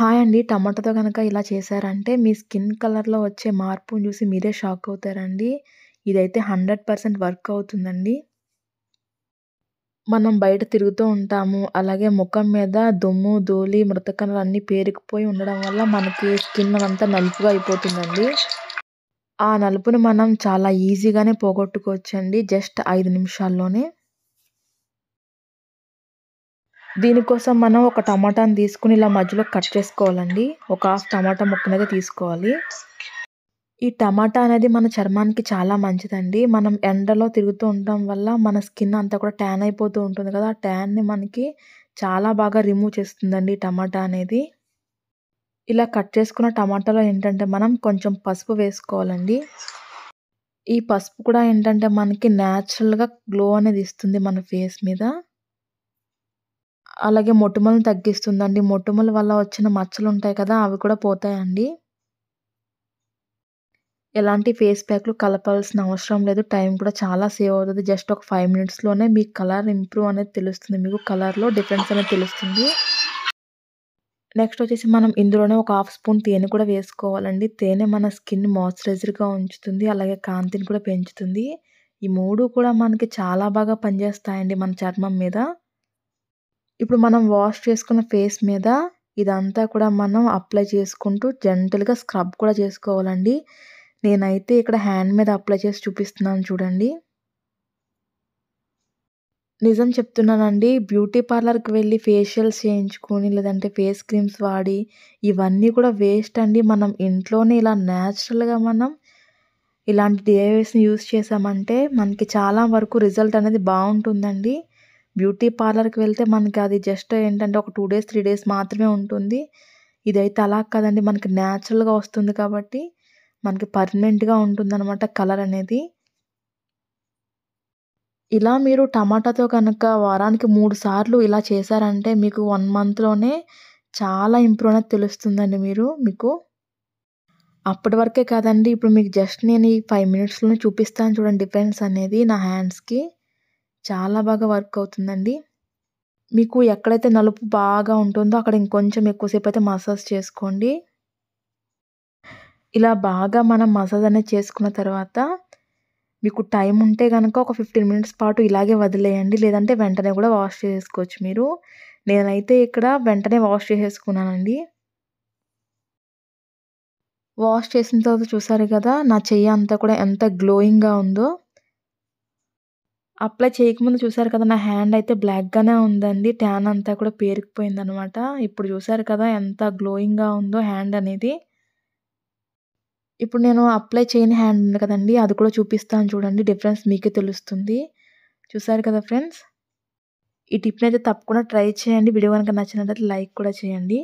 hi అండి టమాటోతో కనుక ఇలా చేశారంటే మీ స్కిన్ కలర్లో వచ్చే మార్పును చూసి మీరే షాక్ అవుతారండి ఇదైతే హండ్రెడ్ పర్సెంట్ వర్క్ అవుతుందండి మనం బయట తిరుగుతూ ఉంటాము అలాగే ముఖం మీద దుమ్ము ధూళి మృతకనలు అన్నీ పేరుకుపోయి ఉండడం వల్ల మనకి స్కిన్ అంతా నలుపుగా అయిపోతుందండి ఆ నలుపును మనం చాలా ఈజీగానే పోగొట్టుకోవచ్చండి జస్ట్ ఐదు నిమిషాల్లోనే దీనికోసం మనం ఒక టమాటాని తీసుకుని ఇలా మధ్యలో కట్ చేసుకోవాలండి ఒక హాఫ్ టమాటా అనేది తీసుకోవాలి ఈ టమాటా అనేది మన చర్మానికి చాలా మంచిదండి మనం ఎండలో తిరుగుతూ ఉండటం వల్ల మన స్కిన్ అంతా కూడా ట్యాన్ అయిపోతూ ఉంటుంది కదా ఆ ట్యాన్ని మనకి చాలా బాగా రిమూవ్ చేస్తుందండి టమాటా అనేది ఇలా కట్ చేసుకున్న టమాటాలో ఏంటంటే మనం కొంచెం పసుపు వేసుకోవాలండి ఈ పసుపు కూడా ఏంటంటే మనకి న్యాచురల్గా గ్లో అనేది ఇస్తుంది మన ఫేస్ మీద అలాగే మొటిమలను తగ్గిస్తుందండి మొటిమల వల్ల వచ్చిన మచ్చలు ఉంటాయి కదా అవి కూడా పోతాయండి ఎలాంటి ఫేస్ ప్యాక్లు కలపాల్సిన అవసరం లేదు టైం కూడా చాలా సేవ్ అవుతుంది జస్ట్ ఒక ఫైవ్ మినిట్స్లోనే మీకు కలర్ ఇంప్రూవ్ అనేది తెలుస్తుంది మీకు కలర్లో డిఫరెన్స్ అనేది తెలుస్తుంది నెక్స్ట్ వచ్చేసి మనం ఇందులోనే ఒక హాఫ్ స్పూన్ తేనె కూడా వేసుకోవాలండి తేనె మన స్కిన్ మాయిశ్చరైజర్గా ఉంచుతుంది అలాగే కాంతిని కూడా పెంచుతుంది ఈ మూడు కూడా మనకి చాలా బాగా పనిచేస్తాయండి మన చర్మం మీద ఇప్పుడు మనం వాష్ చేసుకున్న ఫేస్ మీద ఇదంతా కూడా మనం అప్లై చేసుకుంటూ జెంటల్గా స్క్రబ్ కూడా చేసుకోవాలండి నేనైతే ఇక్కడ హ్యాండ్ మీద అప్లై చేసి చూపిస్తున్నాను చూడండి నిజం చెప్తున్నానండి బ్యూటీ పార్లర్కి వెళ్ళి ఫేషియల్స్ చేయించుకొని లేదంటే ఫేస్ క్రీమ్స్ వాడి ఇవన్నీ కూడా వేస్ట్ అండి మనం ఇంట్లోనే ఇలా న్యాచురల్గా మనం ఇలాంటి డిఐవేస్ని యూస్ చేసామంటే మనకి చాలా వరకు రిజల్ట్ అనేది బాగుంటుందండి బ్యూటీ పార్లర్కి వెళ్తే మనకి అది జస్ట్ ఏంటంటే ఒక టూ డేస్ త్రీ డేస్ మాత్రమే ఉంటుంది ఇదైతే అలా కాదండి మనకి న్యాచురల్గా వస్తుంది కాబట్టి మనకి పర్మనెంట్గా అనమాట కలర్ అనేది ఇలా మీరు టమాటాతో కనుక వారానికి మూడు సార్లు ఇలా చేశారంటే మీకు వన్ మంత్లోనే చాలా ఇంప్రూవ్ అనేది తెలుస్తుందండి మీరు మీకు అప్పటి వరకే కాదండి ఇప్పుడు మీకు జస్ట్ నేను ఈ ఫైవ్ మినిట్స్లోనే చూపిస్తాను చూడండి డిఫరెన్స్ అనేది నా హ్యాండ్స్కి చాలా బాగా వర్క్ అవుతుందండి మీకు ఎక్కడైతే నలుపు బాగా ఉంటుందో అక్కడ ఇంకొంచెం ఎక్కువసేపు అయితే మసాజ్ చేసుకోండి ఇలా బాగా మనం మసాజ్ అనేది చేసుకున్న తర్వాత మీకు టైం ఉంటే కనుక ఒక ఫిఫ్టీన్ మినిట్స్ పాటు ఇలాగే వదిలేయండి లేదంటే వెంటనే కూడా వాష్ చేసుకోవచ్చు మీరు నేనైతే ఇక్కడ వెంటనే వాష్ చేసేసుకున్నానండి వాష్ చేసిన తర్వాత చూసారు కదా నా చెయ్యి అంతా కూడా ఎంత గ్లోయింగ్గా ఉందో అప్లై చేయకముందు చూసారు కదా నా హ్యాండ్ అయితే బ్లాక్గానే ఉందండి ట్యాన్ అంతా కూడా అనమాట ఇప్పుడు చూసారు కదా ఎంత గ్లోయింగ్గా ఉందో హ్యాండ్ అనేది ఇప్పుడు నేను అప్లై చేయని హ్యాండ్ ఉంది కదండి అది కూడా చూపిస్తాను చూడండి డిఫరెన్స్ మీకే తెలుస్తుంది చూసారు కదా ఫ్రెండ్స్ ఈ టిప్ని అయితే తప్పకుండా ట్రై చేయండి వీడియో కనుక నచ్చినట్లయితే లైక్ కూడా చేయండి